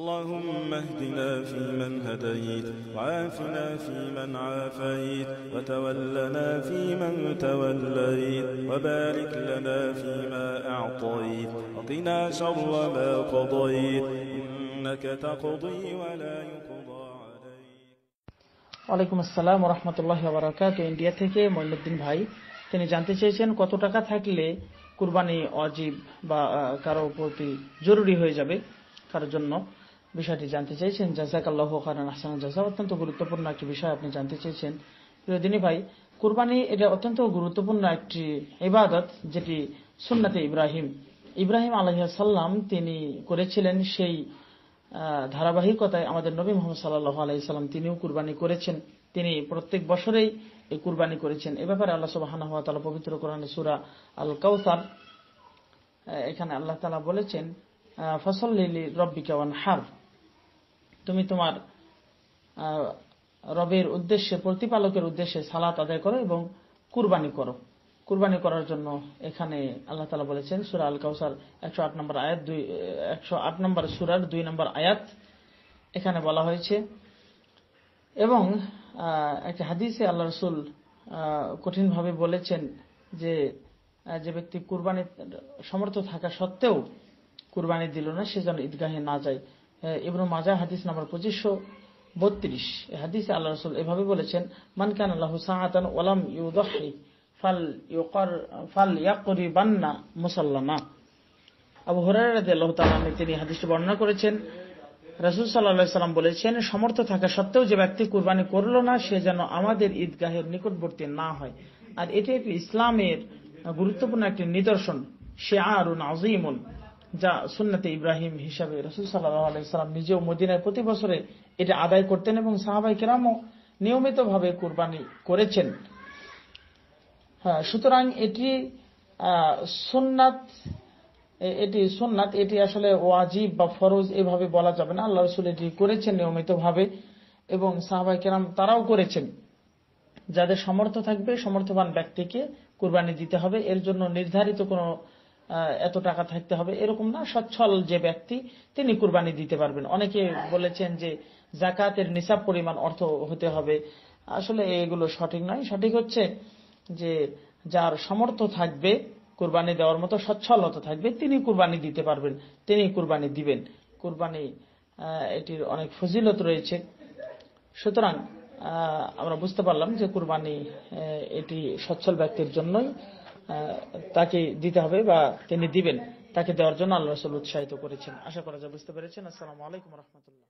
اللهم اهدنا فيمن هديت وعافنا فيمن عافيت وتولنا فيمن توليت وبارك لنا فيما أعطيت وقنا شر ما قضيت إنك تقضي ولا يقضى ওয়ালাইকুম আসসালাম রহমতুল্লাহ বারাকাত ইন্ডিয়া থেকে মঈনুদ্দিন ভাই তিনি জানতে চেয়েছেন কত টাকা থাকলে কুরবানি অজীব বা কারো প্রতি জরুরি হয়ে যাবে কারোর জন্য বিষয়টি জানতে চাইছেন জাজাক আল্লাহ খান আহসান জাজা অত্যন্ত গুরুত্বপূর্ণ একটি বিষয় আপনি জানতে চেয়েছেন প্রিয়দিনী ভাই কুরবানি এটা অত্যন্ত গুরুত্বপূর্ণ একটি ইবাদত যেটি সুন্নাতে ইব্রাহিম ইব্রাহিম আলহিহাসাল্লাম তিনি করেছিলেন সেই ধারাবাহিকতায় আমাদের নবী মোহাম্মদ সাল্লাহ আলাইসাল্লাম তিনিও কুরবানি করেছেন তিনি প্রত্যেক বছরেই এই কুরবানি করেছেন এ ব্যাপারে আল্লাহ হানা হওয়া তালা পবিত্র কোরআন সুরা আল কাউসার এখানে আল্লাহ তালা বলেছেন ফসল রব্বিকা ওয়ান হার তুমি তোমার রবের উদ্দেশ্যে প্রতিপালকের উদ্দেশ্যে সালাত আদায় করো এবং কুরবানি করো কুরবানি করার জন্য এখানে আল্লাহ তালা বলেছেন সুরা আল কাউসার একশো আট নম্বর আয়াত দুই একশো আট নম্বর সুরার দুই নম্বর আয়াত এখানে বলা হয়েছে এবং একটি হাদিসে আল্লাহ রসুল কঠিনভাবে বলেছেন যে যে ব্যক্তি কুরবানি সমর্থ থাকা সত্ত্বেও কুরবানি দিল না সে যেন ঈদগাহে না যায় ইবনু মাজা হাদিস নাম্বার পঁচিশশো বত্রিশ হাদিসে আল্লাহ রসুল এভাবে বলেছেন মান আল্লাহ সাহাতান ওলাম ইউদি ফাল বান্না আবু তিনি হাদিসটি বর্ণনা করেছেন রাসুল সাল্লাহ সাল্লাম বলেছেন সমর্থ থাকা সত্ত্বেও যে ব্যক্তি কুরবানি করল না সে যেন আমাদের ঈদগাহের নিকটবর্তী না হয় আর এটি একটি ইসলামের গুরুত্বপূর্ণ একটি নিদর্শন সে আর আজিমুল যা সুন্নাতে ইব্রাহিম হিসাবে রসুল সাল্লাহ আলাইসালাম নিজেও মদিনায় প্রতি বছরে এটা আদায় করতেন এবং সাহাবাই কেরামও নিয়মিতভাবে কুরবানি করেছেন হ্যাঁ, সুতরাং এটি সুন্নাত এটি সুন্নাত এটি আসলে ওয়াজিব বা ফরজ এভাবে বলা যাবে না আল্লাহ রসুল এটি করেছেন নিয়মিতভাবে এবং সাহাবাই কেরাম তারাও করেছেন যাদের সমর্থ থাকবে সমর্থবান ব্যক্তিকে কুরবানি দিতে হবে এর জন্য নির্ধারিত কোনো এত টাকা থাকতে হবে এরকম না সচ্ছল যে ব্যক্তি তিনি কুরবানি দিতে পারবেন অনেকে হ্যাঁ। বলেছেন যে জাকাতের নিসাব পরিমাণ অর্থ হতে হবে আসলে এগুলো সঠিক নয় সঠিক হচ্ছে যে যার সমর্থ থাকবে কুরবানি দেওয়ার মতো সচ্ছলতা থাকবে তিনি কুরবানি দিতে পারবেন তিনি কুরবানি দিবেন কুরবানি এটির অনেক ফজিলত রয়েছে সুতরাং আমরা বুঝতে পারলাম যে কুরবানি এটি সচ্ছল ব্যক্তির জন্যই তাকে দিতে হবে বা তিনি দিবেন তাকে দেওয়ার জন্য আল্লাহ রসুল উৎসাহিত করেছেন আশা করা যায় বুঝতে পেরেছেন আসসালামু আলাইকুম রহমতুল্লাহ